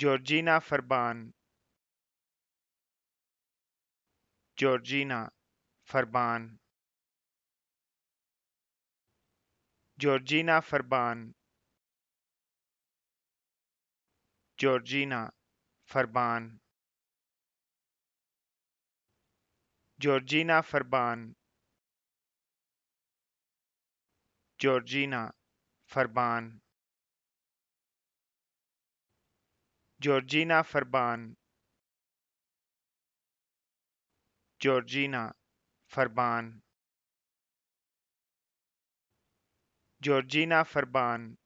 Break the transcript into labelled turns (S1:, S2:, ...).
S1: Georgina Farban Georgina Farban Georgina Farban Georgina Farban Georgina Farban Georgina Farban Georgina Farban Georgina Farban Georgina
S2: Farban